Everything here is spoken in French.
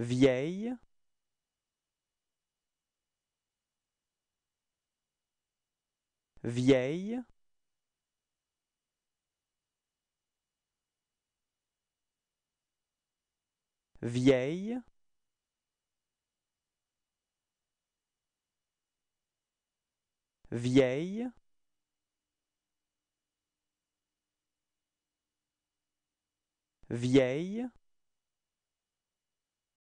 vieille vieille vieille vieille vieille